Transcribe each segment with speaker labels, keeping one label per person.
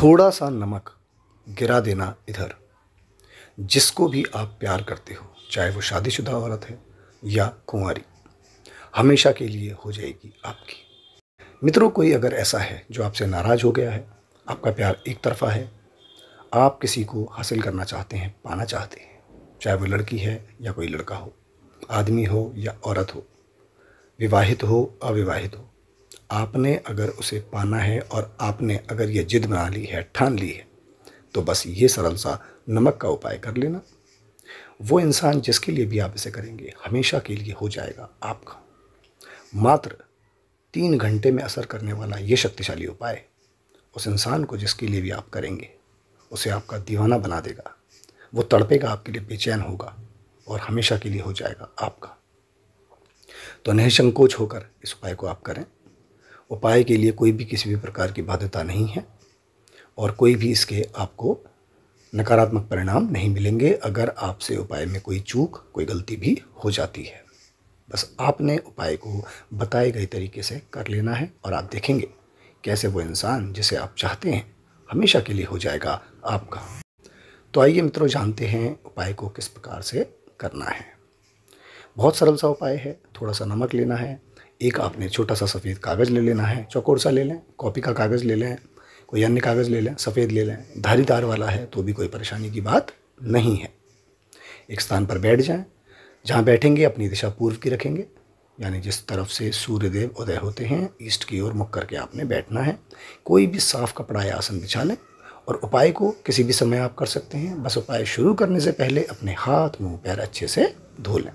Speaker 1: थोड़ा सा नमक गिरा देना इधर जिसको भी आप प्यार करते हो चाहे वो शादीशुदा औरत है या कुंवारी हमेशा के लिए हो जाएगी आपकी मित्रों कोई अगर ऐसा है जो आपसे नाराज़ हो गया है आपका प्यार एक तरफा है आप किसी को हासिल करना चाहते हैं पाना चाहते हैं चाहे वो लड़की है या कोई लड़का हो आदमी हो या औरत हो विवाहित हो अविवाहित हो आपने अगर उसे पाना है और आपने अगर ये जिद बना ली है ठान ली है तो बस ये सरल सा नमक का उपाय कर लेना वो इंसान जिसके लिए भी आप इसे करेंगे हमेशा के लिए हो जाएगा आपका मात्र तीन घंटे में असर करने वाला ये शक्तिशाली उपाय उस इंसान को जिसके लिए भी आप करेंगे उसे आपका दीवाना बना देगा वो तड़पेगा आपके लिए बेचैन होगा और हमेशा के लिए हो जाएगा आपका तो संकोच होकर इस उपाय को आप करें उपाय के लिए कोई भी किसी भी प्रकार की बाध्यता नहीं है और कोई भी इसके आपको नकारात्मक परिणाम नहीं मिलेंगे अगर आपसे उपाय में कोई चूक कोई गलती भी हो जाती है बस आपने उपाय को बताए गए तरीके से कर लेना है और आप देखेंगे कैसे वो इंसान जिसे आप चाहते हैं हमेशा के लिए हो जाएगा आपका तो आइए मित्रों जानते हैं उपाय को किस प्रकार से करना है बहुत सरल सा उपाय है थोड़ा सा नमक लेना है एक आपने छोटा सा सफ़ेद कागज़ ले लेना है चौकोर सा ले लें कॉपी का कागज़ ले लें कोई अन्य कागज़ ले लें सफ़ेद ले लें धारी तार वाला है तो भी कोई परेशानी की बात नहीं है एक स्थान पर बैठ जाएं जहाँ बैठेंगे अपनी दिशा पूर्व की रखेंगे यानी जिस तरफ से सूर्यदेव उदय होते हैं ईस्ट की ओर मुख करके आपने बैठना है कोई भी साफ़ कपड़ा या आसन बिछा लें और उपाय को किसी भी समय आप कर सकते हैं बस उपाय शुरू करने से पहले अपने हाथ मुंह पैर अच्छे से धो लें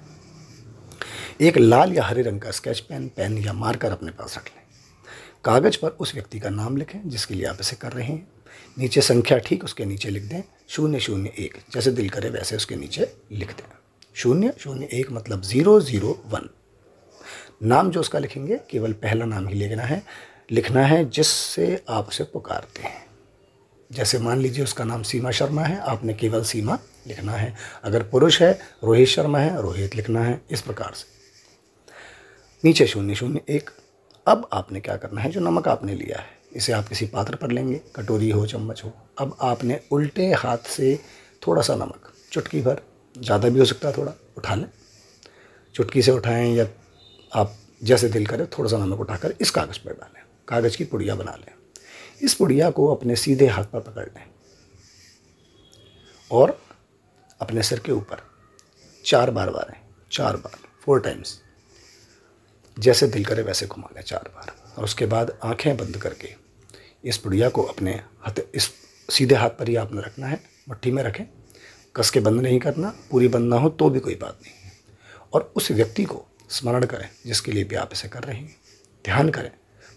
Speaker 1: एक लाल या हरे रंग का स्केच पेन पेन या मार्कर अपने पास रख लें कागज़ पर उस व्यक्ति का नाम लिखें जिसके लिए आप इसे कर रहे हैं नीचे संख्या ठीक उसके नीचे लिख दें शून्य शून्य एक जैसे दिल करे वैसे उसके नीचे लिख दें शून्य शून्य एक मतलब ज़ीरो ज़ीरो वन नाम जो उसका लिखेंगे केवल पहला नाम ही लिखना है लिखना है जिससे आप उसे पुकारते हैं जैसे मान लीजिए उसका नाम सीमा शर्मा है आपने केवल सीमा लिखना है अगर पुरुष है रोहित शर्मा है रोहित लिखना है इस प्रकार से नीचे शून्य शून्य एक अब आपने क्या करना है जो नमक आपने लिया है इसे आप किसी पात्र पर लेंगे कटोरी हो चम्मच हो अब आपने उल्टे हाथ से थोड़ा सा नमक चुटकी भर ज़्यादा भी हो सकता है थोड़ा उठा लें चुटकी से उठाएं या आप जैसे दिल करें थोड़ा सा नमक उठाकर इस कागज़ पर डालें कागज़ की पुड़िया बना लें इस पुड़िया को अपने सीधे हाथ पर पकड़ लें और अपने सिर के ऊपर चार बार बारें चार बार फोर टाइम्स जैसे दिल करे वैसे घुमा लें चार बार और उसके बाद आंखें बंद करके इस पुड़िया को अपने हाथ इस सीधे हाथ पर ही आपने रखना है मुट्ठी में रखें कस के बंद नहीं करना पूरी बंद ना हो तो भी कोई बात नहीं और उस व्यक्ति को स्मरण करें जिसके लिए भी आप इसे कर रहे हैं ध्यान करें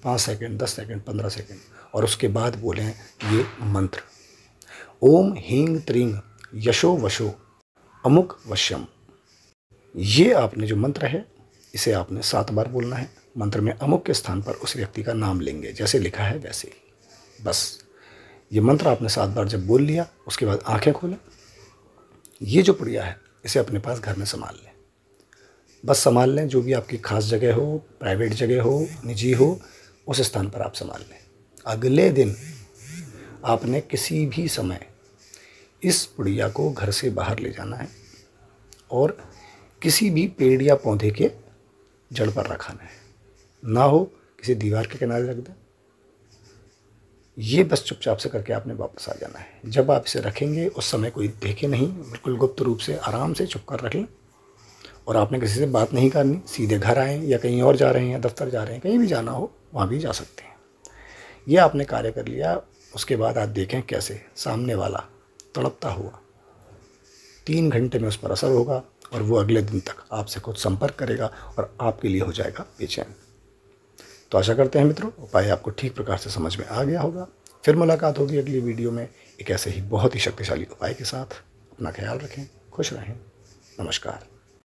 Speaker 1: पाँच सेकेंड दस सेकेंड पंद्रह सेकेंड और उसके बाद बोलें ये मंत्र ओम हींग त्रिंग यशो वशो अमुक वश्यम ये आपने जो मंत्र है इसे आपने सात बार बोलना है मंत्र में अमुक के स्थान पर उस व्यक्ति का नाम लेंगे जैसे लिखा है वैसे ही बस ये मंत्र आपने सात बार जब बोल लिया उसके बाद आंखें खोलें ये जो पुड़िया है इसे अपने पास घर में संभाल लें बस संभाल लें जो भी आपकी खास जगह हो प्राइवेट जगह हो निजी हो उस स्थान पर आप संभाल लें अगले दिन आपने किसी भी समय इस पुड़िया को घर से बाहर ले जाना है और किसी भी पेड़ या पौधे के जड़ पर रखा है ना हो किसी दीवार के किनारे रख दें ये बस चुपचाप से करके आपने वापस आ जाना है जब आप इसे रखेंगे उस समय कोई देखे नहीं बिल्कुल गुप्त रूप से आराम से छुप कर रख लें और आपने किसी से बात नहीं करनी सीधे घर आएँ या कहीं और जा रहे हैं दफ्तर जा रहे हैं कहीं भी जाना हो वहाँ भी जा सकते हैं ये आपने कार्य कर लिया उसके बाद आप देखें कैसे सामने वाला तड़पता हुआ तीन घंटे में उस पर असर होगा और वो अगले दिन तक आपसे खुद संपर्क करेगा और आपके लिए हो जाएगा बेचैन तो आशा करते हैं मित्रों उपाय आपको ठीक प्रकार से समझ में आ गया होगा फिर मुलाकात होगी अगली वीडियो में एक ऐसे ही बहुत ही शक्तिशाली उपाय के साथ अपना ख्याल रखें खुश रहें नमस्कार